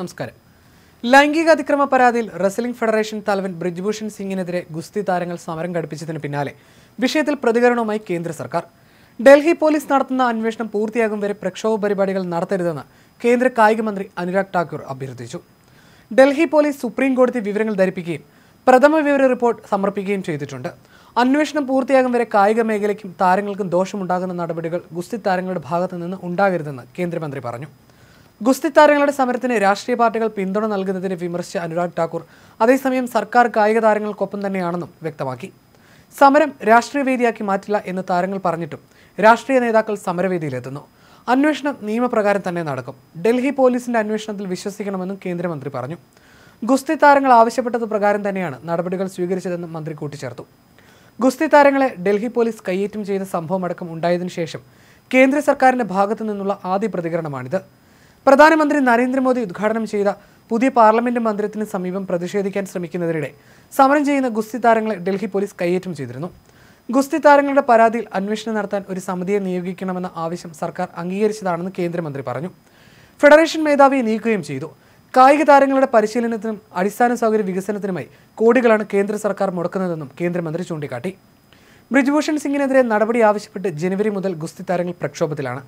നമസ്കാരം ലൈംഗിക അതിക്രമ പരാതിയിൽ റെസ്ലിംഗ് ഫെഡറേഷൻ തലവൻ ബ്രിജ്ഭൂഷൺ സിംഗിനെതിരെ ഗുസ്തി താരങ്ങൾ സമരം ഘടിപ്പിച്ചതിന് പിന്നാലെ വിഷയത്തിൽ പ്രതികരണവുമായി കേന്ദ്ര സർക്കാർ ഡൽഹി പോലീസ് നടത്തുന്ന അന്വേഷണം പൂർത്തിയാകും വരെ പ്രക്ഷോഭ പരിപാടികൾ നടത്തരുതെന്ന് കേന്ദ്ര കായിക മന്ത്രി അനുരാഗ് ഠാക്കൂർ അഭ്യർത്ഥിച്ചു ഡൽഹി പോലീസ് സുപ്രീം കോടതി വിവരങ്ങൾ ധരിപ്പിക്കുകയും പ്രഥമ വിവര റിപ്പോർട്ട് സമർപ്പിക്കുകയും ചെയ്തിട്ടുണ്ട് അന്വേഷണം പൂർത്തിയാകും വരെ കായിക മേഖലയ്ക്കും താരങ്ങൾക്കും ദോഷമുണ്ടാകുന്ന നടപടികൾ ഗുസ്തി താരങ്ങളുടെ ഭാഗത്തു നിന്ന് ഉണ്ടാകരുതെന്ന് കേന്ദ്രമന്ത്രി പറഞ്ഞു ഗുസ്തി താരങ്ങളുടെ സമരത്തിന് രാഷ്ട്രീയ പാർട്ടികൾ പിന്തുണ നൽകുന്നതിനെ വിമർശിച്ച അനുരാഗ് ഠാക്കൂർ അതേസമയം സർക്കാർ കായിക താരങ്ങൾക്കൊപ്പം തന്നെയാണെന്നും വ്യക്തമാക്കി സമരം രാഷ്ട്രീയ വേദിയാക്കി മാറ്റില്ല എന്ന് താരങ്ങൾ പറഞ്ഞിട്ടും രാഷ്ട്രീയ നേതാക്കൾ സമരവേദിയിലെത്തുന്നു അന്വേഷണം നിയമപ്രകാരം തന്നെ നടക്കും ഡൽഹി പോലീസിന്റെ അന്വേഷണത്തിൽ വിശ്വസിക്കണമെന്നും കേന്ദ്രമന്ത്രി പറഞ്ഞു ഗുസ്തി താരങ്ങൾ ആവശ്യപ്പെട്ടത് പ്രകാരം തന്നെയാണ് നടപടികൾ സ്വീകരിച്ചതെന്നും മന്ത്രി കൂട്ടിച്ചേർത്തു ഗുസ്തി താരങ്ങളെ ഡൽഹി പോലീസ് കയ്യേറ്റം ചെയ്ത സംഭവമടക്കം ഉണ്ടായതിനു ശേഷം കേന്ദ്ര സർക്കാരിന്റെ ഭാഗത്തു നിന്നുള്ള ആദ്യ പ്രതികരണമാണിത് പ്രധാനമന്ത്രി നരേന്ദ്രമോദി ഉദ്ഘാടനം ചെയ്ത പുതിയ പാർലമെന്റ് മന്ദിരത്തിന് സമീപം പ്രതിഷേധിക്കാൻ ശ്രമിക്കുന്നതിനിടെ സമരം ചെയ്യുന്ന ഗുസ്തി താരങ്ങളെ ഡൽഹി പോലീസ് കൈയേറ്റം ചെയ്തിരുന്നു ഗുസ്തി താരങ്ങളുടെ പരാതിയിൽ അന്വേഷണം നടത്താൻ ഒരു സമിതിയെ നിയോഗിക്കണമെന്ന ആവശ്യം സർക്കാർ അംഗീകരിച്ചതാണെന്ന് കേന്ദ്രമന്ത്രി പറഞ്ഞു ഫെഡറേഷൻ മേധാവിയെ നീക്കുകയും ചെയ്തു കായിക താരങ്ങളുടെ പരിശീലനത്തിനും അടിസ്ഥാന സൗകര്യ വികസനത്തിനുമായി കോടികളാണ് കേന്ദ്ര സർക്കാർ മുടക്കുന്നതെന്നും കേന്ദ്രമന്ത്രി ചൂണ്ടിക്കാട്ടി ബ്രിജ്ഭൂഷൺ സിംഗിനെതിരെ നടപടി ആവശ്യപ്പെട്ട് ജനുവരി മുതൽ ഗുസ്തി താരങ്ങൾ പ്രക്ഷോഭത്തിലാണ്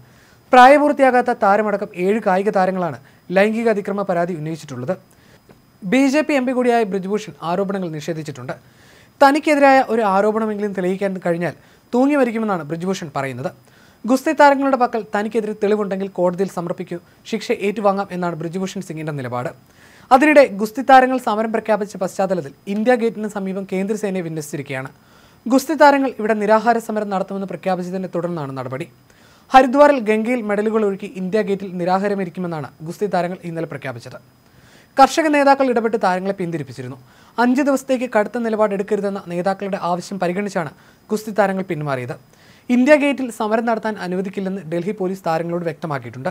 പ്രായപൂർത്തിയാകാത്ത താരമടക്കം ഏഴ് കായിക താരങ്ങളാണ് ലൈംഗിക അതിക്രമ പരാതി ഉന്നയിച്ചിട്ടുള്ളത് B J P M P കൂടിയായ ബ്രിജ്ഭൂഷൺ ആരോപണങ്ങൾ നിഷേധിച്ചിട്ടുണ്ട് തനിക്കെതിരായ ഒരു ആരോപണമെങ്കിലും തെളിയിക്കാൻ കഴിഞ്ഞാൽ തൂങ്ങി മരിക്കുമെന്നാണ് ബ്രിജ്ഭൂഷൺ പറയുന്നത് ഗുസ്തി താരങ്ങളുടെ പക്കൽ തനിക്കെതിരെ തെളിവുണ്ടെങ്കിൽ കോടതിയിൽ സമർപ്പിക്കൂ ശിക്ഷ ഏറ്റുവാങ്ങാം എന്നാണ് ബ്രിജ്ഭൂഷൺ സിംഗിന്റെ നിലപാട് അതിനിടെ ഗുസ്തി താരങ്ങൾ സമരം പ്രഖ്യാപിച്ച പശ്ചാത്തലത്തിൽ ഇന്ത്യ ഗേറ്റിന് സമീപം കേന്ദ്രസേനയെ വിന്യസിച്ചിരിക്കുകയാണ് ഗുസ്തി താരങ്ങൾ ഇവിടെ നിരാഹാര സമരം നടത്തുമെന്ന് പ്രഖ്യാപിച്ചതിനെ തുടർന്നാണ് നടപടി ഹരിദ്വാറിൽ ഗംഗയിൽ മെഡലുകൾ ഒഴുക്കി ഇന്ത്യ ഗേറ്റിൽ നിരാഹാരമിരിക്കുമെന്നാണ് ഗുസ്തി താരങ്ങൾ ഇന്നലെ പ്രഖ്യാപിച്ചത് കർഷക നേതാക്കൾ ഇടപെട്ട് താരങ്ങളെ പിന്തിരിപ്പിച്ചിരുന്നു അഞ്ച് ദിവസത്തേക്ക് കടുത്ത നിലപാടെടുക്കരുതെന്ന നേതാക്കളുടെ ആവശ്യം പരിഗണിച്ചാണ് ഗുസ്തി താരങ്ങൾ പിന്മാറിയത് ഇന്ത്യ ഗേറ്റിൽ സമരം നടത്താൻ അനുവദിക്കില്ലെന്ന് ഡൽഹി പോലീസ് താരങ്ങളോട് വ്യക്തമാക്കിയിട്ടുണ്ട്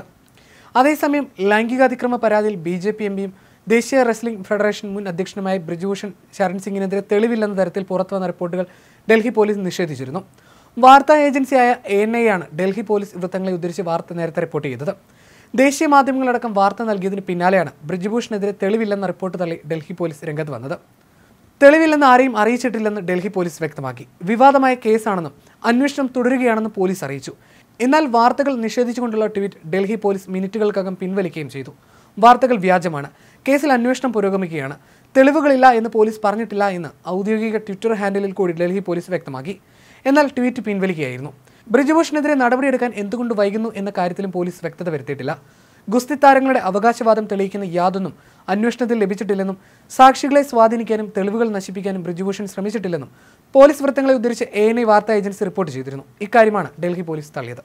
അതേസമയം ലൈംഗികാതിക്രമ പരാതിയിൽ ബി ജെ പി എംപിയും ദേശീയ റെസ്ലിംഗ് ഫെഡറേഷൻ മുൻ അധ്യക്ഷനുമായ ബ്രിജ്ഭൂഷൺ ശരൺ സിംഗിനെതിരെ തെളിവില്ലെന്ന തരത്തിൽ പുറത്തുവന്ന റിപ്പോർട്ടുകൾ ഡൽഹി പോലീസ് നിഷേധിച്ചിരുന്നു വാർത്താ ഏജൻസിയായ എ എൻ ഐ ആണ് ഡൽഹി പോലീസ് വൃത്തങ്ങളെ ഉദ്ധരിച്ച് വാർത്ത നേരത്തെ റിപ്പോർട്ട് ചെയ്തത് ദേശീയ മാധ്യമങ്ങളടക്കം വാർത്ത നൽകിയതിന് പിന്നാലെയാണ് ബ്രിജ്ഭൂഷണെതിരെ തെളിവില്ലെന്ന റിപ്പോർട്ട് തള്ളി ഡൽഹി പോലീസ് രംഗത്ത് വന്നത് തെളിവില്ലെന്ന് ആരെയും അറിയിച്ചിട്ടില്ലെന്ന് ഡൽഹി പോലീസ് വ്യക്തമാക്കി വിവാദമായ കേസാണെന്നും അന്വേഷണം തുടരുകയാണെന്നും പോലീസ് അറിയിച്ചു എന്നാൽ വാർത്തകൾ നിഷേധിച്ചുകൊണ്ടുള്ള ട്വീറ്റ് ഡൽഹി പോലീസ് മിനിറ്റുകൾക്കകം പിൻവലിക്കുകയും ചെയ്തു വാർത്തകൾ വ്യാജമാണ് കേസിൽ അന്വേഷണം പുരോഗമിക്കുകയാണ് തെളിവുകളില്ല എന്ന് പോലീസ് പറഞ്ഞിട്ടില്ല എന്ന് ഔദ്യോഗിക ട്വിറ്റർ ഹാൻഡിലിൽ കൂടി ഡൽഹി പോലീസ് വ്യക്തമാക്കി എന്നാൽ ട്വീറ്റ് പിൻവലിക്കുകയായിരുന്നു ബ്രിജുഭൂഷണെതിരെ നടപടിയെടുക്കാൻ എന്തുകൊണ്ട് വൈകുന്നു എന്ന കാര്യത്തിലും പോലീസ് വ്യക്തത വരുത്തിയിട്ടില്ല ഗുസ്തി താരങ്ങളുടെ അവകാശവാദം തെളിയിക്കുന്ന യാതൊന്നും അന്വേഷണത്തിൽ ലഭിച്ചിട്ടില്ലെന്നും സാക്ഷികളെ സ്വാധീനിക്കാനും തെളിവുകൾ നശിപ്പിക്കാനും ബ്രിജുഭൂഷൺ ശ്രമിച്ചിട്ടില്ലെന്നും പോലീസ് വൃത്തങ്ങളെ ഉദ്ധരിച്ച് എ എൻ ഐ വാർത്താ ഏജൻസി റിപ്പോർട്ട് ചെയ്തിരുന്നു ഇക്കാര്യമാണ് ഡൽഹി പോലീസ് തള്ളിയത്